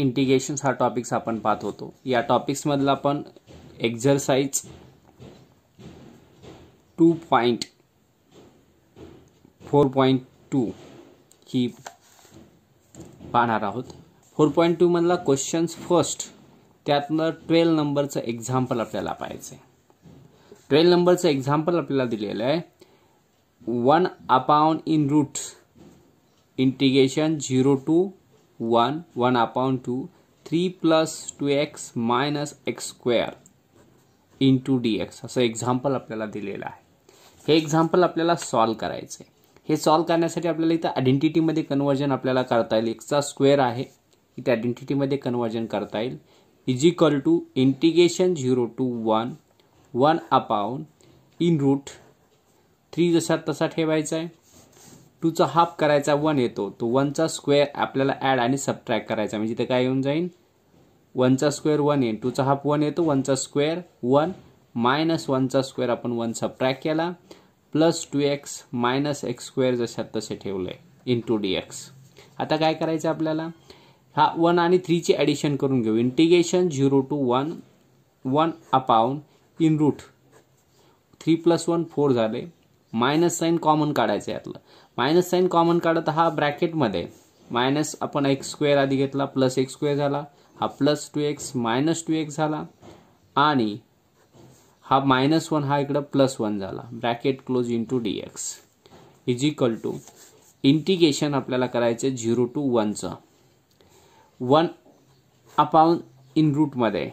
इंटिगेशन्स हा टॉपिक्स आपण पाहत होतो या टॉपिक्समधला आपण exercise two point four point two ही पाहणार आहोत फोर पॉईंट टूमधला क्वेश्चन्स फर्स्ट त्यातनं ट्वेल्व नंबरचं एक्झाम्पल आपल्याला पाहिजे ट्वेल्व नंबरचं एक्झाम्पल आपल्याला दिलेलं आहे one upon in root integration zero to 1 1 upon 2 3 plus two x minus x square to d x असं एक्झाम्पल आपल्याला दिलेलं आहे हे एक्झाम्पल आपल्याला सॉल्व करायचं आहे हे सॉल्व करण्यासाठी आपल्याला इथं आयडेंटिटीमध्ये कन्वर्जन आपल्याला करता येईल एक्सचा स्क्वेअर आहे इथे आयडेंटिटीमध्ये कन्वर्जन करता येईल is to integration zero to one one upon in root three जसा तसा ठेवायचा आहे टूचा हाफ करायचा वन येतो तो वनचा स्क्वेअर आपल्याला ॲड आणि सबट्रॅक्ट करायचा म्हणजे ते काय येऊन जाईल वनचा स्क्वेअर वन येईल टूचा हाफ वन येतो वनचा स्क्वेअर वन मायनस वनचा स्क्वेअर आपण वन सबट्रॅक्ट केला plus two x minus x square जशात तसे ठेवले इन टू डी एक्स आता काय करायचं आपल्याला हा वन आणि थ्रीची ॲडिशन करून घेऊ integration zero to one one upon in root three plus one four झाले मायनस साईन कॉमन काढायचं यातलं मायनस साईन कॉमन काढत हा ब्रॅकेटमध्ये मायनस आपण एक्स स्क्वेअर आधी घेतला प्लस एक्स स्क्वेअर झाला हा plus two x minus two x झाला आणि हा मायनस वन हा इकडं प्लस वन झाला bracket close into d x is equal to integration आपल्याला करायचं zero to वनचं one upon in रूटमध्ये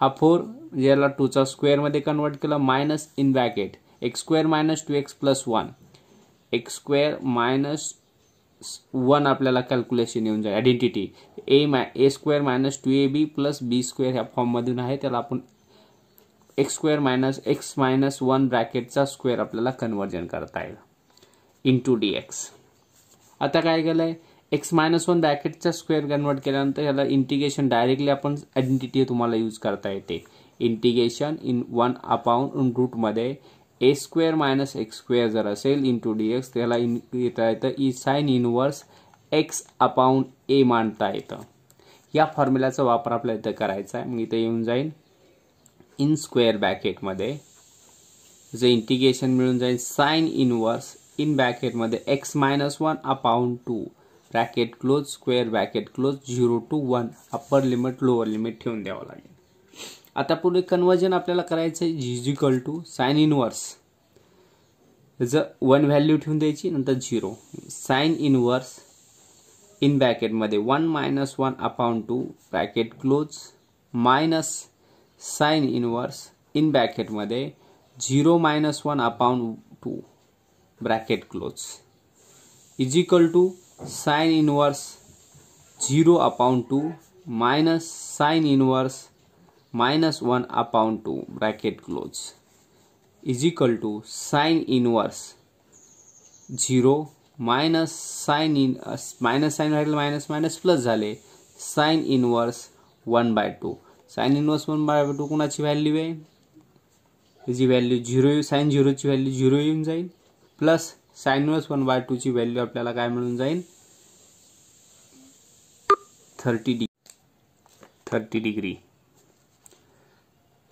हा फोर ज्याला टूचा स्क्वेअरमध्ये कन्वर्ट केला minus in bracket x square minus two x plus one x square minus one आपल्याला calculation येऊन जाईल identity a minus a square minus two a b plus b square ह्या फॉर्ममधून आहे त्याला आपण x square minus x minus one ब्रॅकेटचा square आपल्याला कन्वर्जन करता येईल इन टू डी एक्स आता काय केलं आहे एक्स मायनस वन ब्रॅकेटचा स्क्वेअर कन्वर्ट केल्यानंतर याला इंटिग्रेशन डायरेक्टली आपण आयडेंटिटी तुम्हाला यूज करता येते इंटिग्रेशन इन वन अपाऊन रूटमध्ये a square minus x square जर असेल इंटू डी एक्स त्याला इन येता येतं ई sine inverse x upon a मांडता येतं या फॉर्म्युलाचा वापर आपल्याला इथं करायचा आहे मग इथं येऊन जाईल इन स्क्वेअर बॅकेटमध्ये जे इंटिग्रेशन मिळून जाईल साईन इनवर्स इन बॅकेटमध्ये x minus one upon two bracket close square bracket close zero to one upper limit lower limit ठेवून द्यावं लागेल आता पुढे कन्वर्जन आपल्याला करायचं आहे is equal to sine inverse ज वन व्हॅल्यू ठेवून द्यायची नंतर झिरो साईन इनवर्स इन ब्रॅकेटमध्ये one minus one upon two bracket close minus sine inverse in ब्रॅकेटमध्ये zero minus one upon two bracket close is equal to sine inverse zero upon two minus sine inverse minus one upon two bracket close is equal to sine inverse zero minus sine in minus sine राहिले minus minus plus झाले sine inverse one by two sine inverse one by two कोणाची value आहे त्याची value zero sine झिरोची value zero येऊन जाईल plus sine inverse one by टूची value आपल्याला काय मिळून जाईल thirty degree thirty degree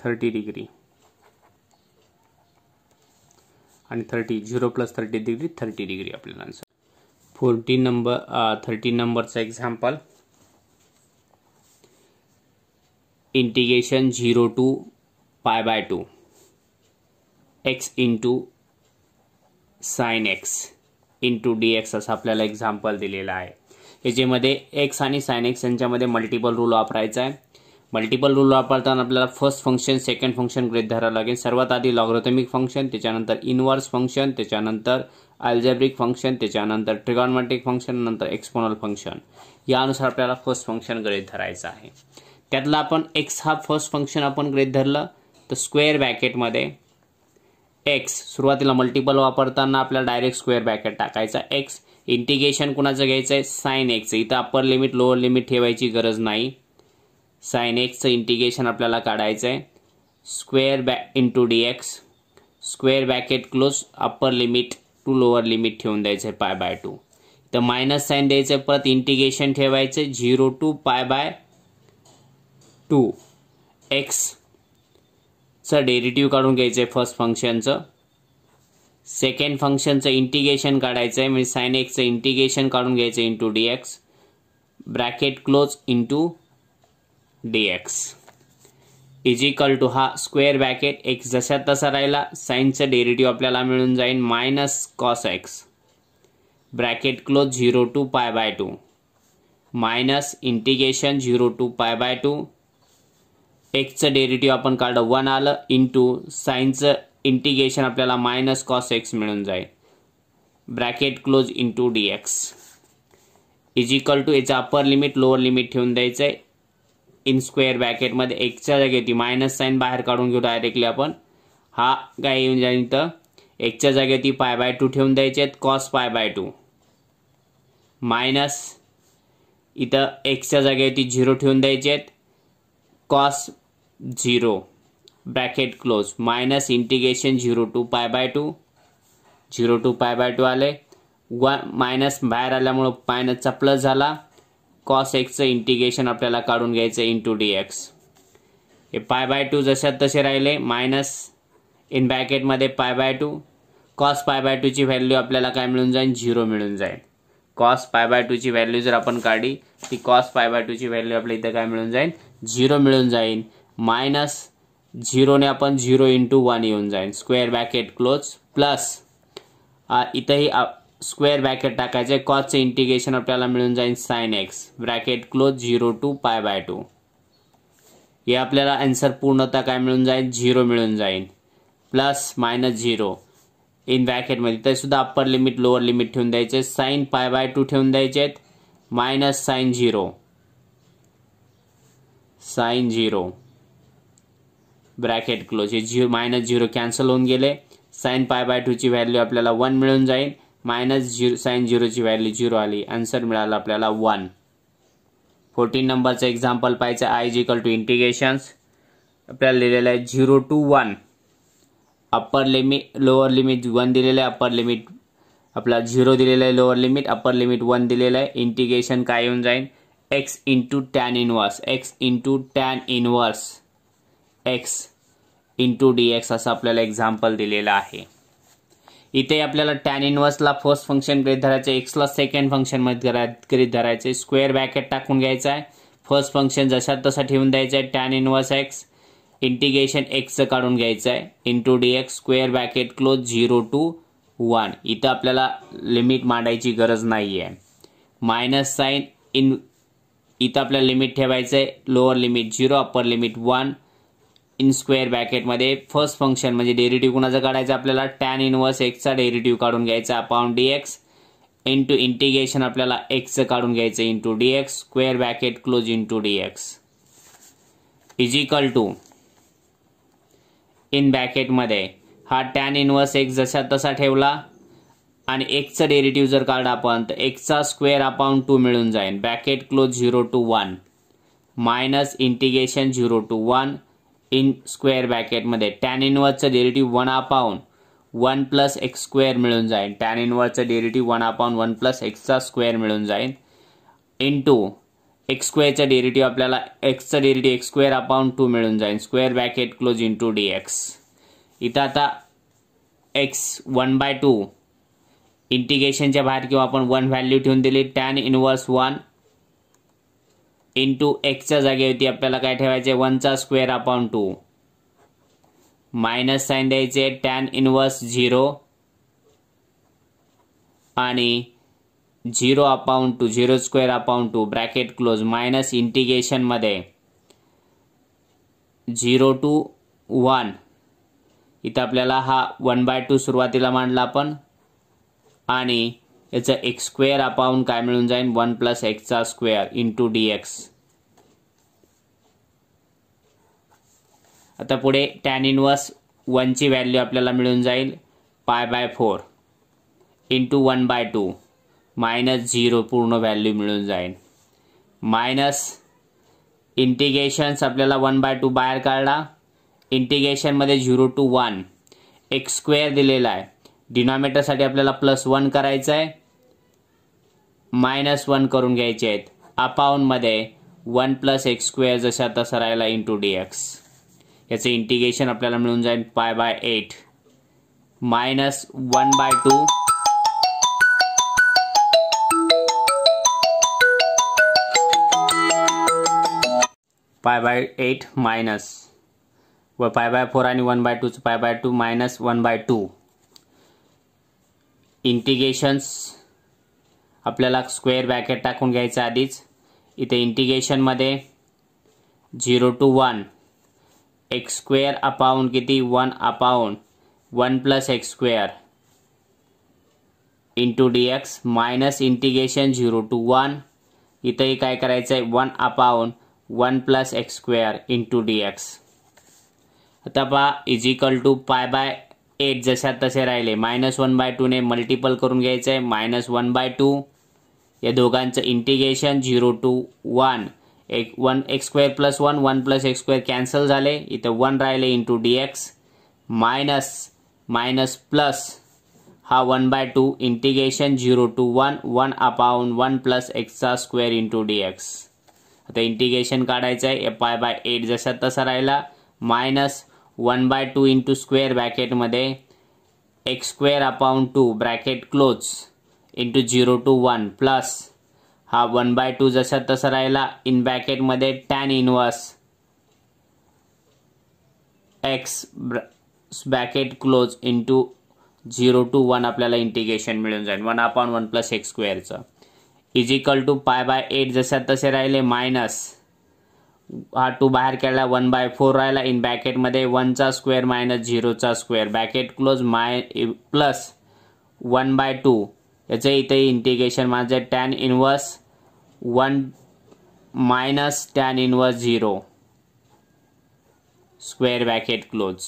thirty degree thirty zero plus thirty degree thirty degree आपल्याला आन्सर फोर्टी नंबर थर्टी नंबरचा example integration zero to pi by two x into sine x into d x असं आपल्याला example दिलेला आहे याच्यामध्ये x आणि sine x यांच्यामध्ये multiple rule वापरायचा आहे मल्टिपल रूल वापरताना आपल्याला फर्स्ट फंक्शन सेकंड फंक्शन गृहित धरावं लागेल सर्वात आधी लॉग्रोथमिक फंक्शन त्याच्यानंतर इनवर्स फंक्शन त्याच्यानंतर अल्जेब्रिक फंक्शन त्याच्यानंतर ट्रिगॉनमॅटिक फंक्शन नंतर एक्सपोनल फंक्शन यानुसार आपल्याला फर्स्ट फंक्शन गृहित धरायचं आहे त्यातला आपण एक्स हा फर्स्ट फंक्शन आपण गृहित धरलं तर स्क्वेअर बॅकेटमध्ये एक्स सुरुवातीला मल्टिपल वापरताना आपल्याला डायरेक्ट स्क्वेअर बॅकेट टाकायचा एक्स इंटिग्रेशन कुणाचं घ्यायचं आहे साईन एक्स इथं अप्पर लिमिट लोअर लिमिट ठेवायची गरज नाही साइन एक्सचं इंटिगेशन आपल्याला काढायचं आहे स्क्वेअर बॅ into d x square bracket close upper limit to lower limit ठेवून द्यायचं आहे पाय बाय टू तर मायनस साईन द्यायचं परत इंटिगेशन ठेवायचं zero to pi by two एक्सचं डेरिटिव्ह काढून घ्यायचं आहे फर्स्ट फंक्शनचं सेकंड फंक्शनचं इंटिगेशन काढायचं आहे म्हणजे साईन एक्सचं इंटिगेशन काढून घ्यायचं into d x bracket close into d x is equal to हा स्क्वेअर बॅकेट एक्स जशा तसा राहिला साईनचं डेरिटिव्ह आपल्याला मिळून जाईल minus cos x bracket close zero to pi by two minus integration zero to pi by two एक्सचं derivative आपण काढलं वन आलं इंटू साईनचं इंटिगेशन आपल्याला मायनस कॉस एक्स मिळून जाईल bracket close into d x is equal to याचं upper limit lower limit ठेवून द्यायचं आहे इन स्क्वेअर ब्रॅकेटमध्ये एकच्या जागी होती मायनस साईन बाहेर काढून घेऊ डायरेक्टली आपण हा काय येऊन जाईल तर एकच्या जागेवरती पाय बाय टू ठेवून द्यायचे आहेत cos pi by two minus इथं एक्सच्या जागेवरती झिरो ठेवून द्यायचे आहेत cos zero bracket close minus integration zero to pi by two zero to pi by two आले वन मायनस बाहेर आल्यामुळं मायनसचा प्लस झाला कॉस एक्सचं इंटिग्रेशन आपल्याला काढून घ्यायचं टू डी एक्स हे पाय बाय टू जशात तसे राहिले मायनस इन बॅकेटमध्ये pi by two cos pi by टूची व्हॅल्यू आपल्याला काय मिळून जाईल झिरो मिळून जाईल कॉस पाय बाय टूची व्हॅल्यू जर आपण काढली ती कॉस पाय बाय टूची व्हॅल्यू आपल्या इथं काय मिळून जाईल झिरो मिळून जाईल मायनस झिरोने आपण झिरो इंटू वन येऊन जाईल स्क्वेअर बॅकेट क्लोज प्लस इथंही आप स्क्वेअर ब्रॅकेट टाकायचे कॉसचे इंटिग्रेशन आपल्याला मिळून जाईल sine x bracket close zero to pi by two हे आपल्याला आन्सर पूर्णतः काय मिळून जाईल झिरो मिळून जाईल प्लस मायनस झिरो इन ब्रॅकेटमध्ये सुद्धा अप्पर लिमिट लोअर लिमिट ठेवून द्यायचे साईन पाय बाय टू ठेवून द्यायचे आहेत minus sine zero sine zero bracket close हे झिरो मायनस झिरो कॅन्सल होऊन गेले साईन पाय बाय टूची व्हॅल्यू आपल्याला वन मिळून जाईल मायनस झिरो साईन झिरोची व्हॅल्यू झिरो आली आन्सर मिळाला आपल्याला वन फोर्टीन नंबरचं एक्झाम्पल पाहिजे आय इज टू इंटिगेशन्स आपल्याला लिहिलेलं आहे zero to one upper limit lower limit one दिलेलं आहे अप्पर लिमिट आपला झिरो दिलेलं आहे lower limit upper limit one दिलेलं आहे इंटिगेशन काय येऊन जाईल x into tan inverse x into tan inverse x into d x असं आपल्याला एक्झाम्पल दिलेलं आहे इथे आपल्याला टॅन इनवर्सला फर्स्ट फंक्शन गृहित धरायचं एक्सला सेकंड फंक्शन मध्ये गृहित धरायचे स्क्वेअर बॅकेट टाकून घ्यायचं आहे फर्स्ट फंक्शन जशात तसा ठेवून द्यायचं आहे टॅन इनवर्स एक्स इंटिग्रेशन एक्सचं काढून घ्यायचं आहे into d x square bracket close zero to one इथं आपल्याला लिमिट मांडायची गरज नाही आहे मायनस साईन इन इथं आपल्याला लिमिट ठेवायचं आहे lower limit zero upper limit one in square बॅकेटमध्ये फर्स्ट फंक्शन म्हणजे डेरिटिव्ह कुणाचं काढायचं आपल्याला टॅन इनवर्स एक्सचा डेरिटिव्ह काढून घ्यायचा upon d x into integration आपल्याला एक्सचं काढून घ्यायचं into d x square bracket close into d x is equal to in बॅकेटमध्ये हा टॅन इनवर्स एक्स जसा तसा ठेवला आणि एक्सचं डेरिटिव्ह जर काढला आपण तर एक्सचा स्क्वेअर अपाऊन टू मिळून जाईल bracket close zero to one minus integration zero to one in square बॅकेटमध्ये टॅन इनवर्सचं derivative one upon one plus x square मिळून जाईल टॅन इनवर्सचं derivative one upon one plus एक्सचा स्क्वेअर मिळून जाईल इन टू एक्स स्क्वेअरचं डेरिटिव्ह आपल्याला एक्सचं derivative x square upon two मिळून जाईल square bracket close into d x इथं आता एक्स वन बाय टू इंटिग्रेशनच्या बाहेर किंवा आपण वन व्हॅल्यू ठेवून दिली टॅन इनवर्स वन इंटू एक्सच्या जागेवरती आपल्याला काय ठेवायचे वनचा square upon two minus sine द्यायचे टॅन इनवर्स झिरो आणि zero upon two zero square upon two bracket close minus इंटिगेशनमध्ये झिरो टू वन इथं आपल्याला हा वन बाय टू सुरुवातीला मांडला आपण आणि याचं एक्स स्क्वेअर आपण काय मिळून जाईल वन प्लस एक्सचा स्क्वेअर इंटू डी एक्स आता पुढे टॅन इनवर्स वनची व्हॅल्यू आपल्याला मिळून जाईल pi by four into one by two minus zero पूर्ण व्हॅल्यू मिळून जाईल मायनस इंटिगेशन्स आपल्याला वन बाय टू बाहेर काढला इंटिगेशनमध्ये zero to one x square दिलेला आहे डिनॉमिनेटरसाठी आपल्याला प्लस वन करायचं आहे मायनस वन करून घ्यायचे आहेत अपाऊंडमध्ये वन प्लस एक्स स्क्वेअर जशा तसं राहिला टू डी एक्स याचं इंटिग्रेशन आपल्याला मिळून जाईल pi by eight minus one by two pi by eight minus व पाय बाय फोर आणि वन बाय टूचं pi by two minus one by two integrations आपल्याला स्क्वेअर बॅकेट टाकून घ्यायचं आधीच इथे इंटिगेशनमध्ये zero to one x square upon किती one upon one plus x square into d x minus integration zero to one इथंही काय करायचं आहे one upon one plus x square into d x आता पहा इजिकल टू पाय बाय एट जशा तसे राहिले मायनस वन बाय टूने मल्टिपल करून घ्यायचं आहे मायनस वन बाय टू या दोघांचं इंटिग्रेशन झिरो टू वन एक one x square plus one one plus x square cancel झाले इथं वन राहिले into d x minus minus plus हा one by two integration zero to one one upon one plus एक्सचा square into d x आता integration काढायचं आहे pi pi by eight जसा तसा राहिला minus one by two into square ब्रॅकेटमध्ये x square upon two bracket close into zero to one plus हा one by two जसा तसा राहिला इन ब्रॅकेटमध्ये tan inverse x bracket close into zero to one आपल्याला इंटिग्रेशन मिळून जाईल one upon one plus x स्क्वेअरचं is equal to pi by eight जशा तसे राहिले मायनस हा टू बाहेर केला वन बाय फोर राहिला इन बॅकेटमध्ये वनचा square minus झिरोचा square bracket close माय प्लस वन बाय टू याचं इथे इंटिग्रेशन माझं tan inverse one minus tan inverse zero square bracket close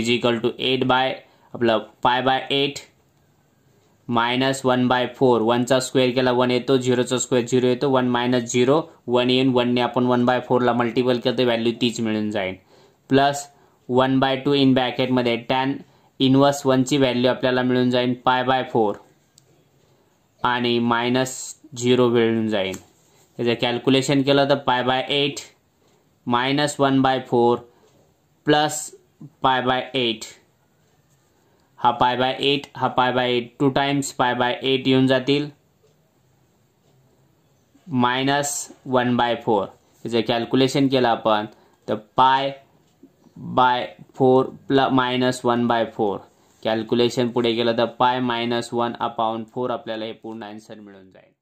is equal to eight by आपलं pi by eight minus one by four वनचा square केला one येतो झिरोचा square zero येतो one minus zero one येऊन वनने आपण वन बाय फोरला मल्टिपल तर व्हॅल्यू तीच मिळून जाईल plus one by two in बॅकेटमध्ये टॅन इनवर्स वनची व्हॅल्यू आपल्याला मिळून जाईल पाय बाय फोर आणि मायनस झिरो मिळून जाईल त्याचं कॅल्क्युलेशन केलं तर pi by eight minus one by four plus pi by eight हा पाय बाय एट हा pi by eight two times pi by eight येऊन जातील मायनस वन बाय फोर त्याचं कॅल्क्युलेशन केलं आपण तर पाय बाय फोर प्ल minus one by four calculation पुढे केलं तर pi minus one upon four आपल्याला हे पूर्ण आन्सर मिळून जाईल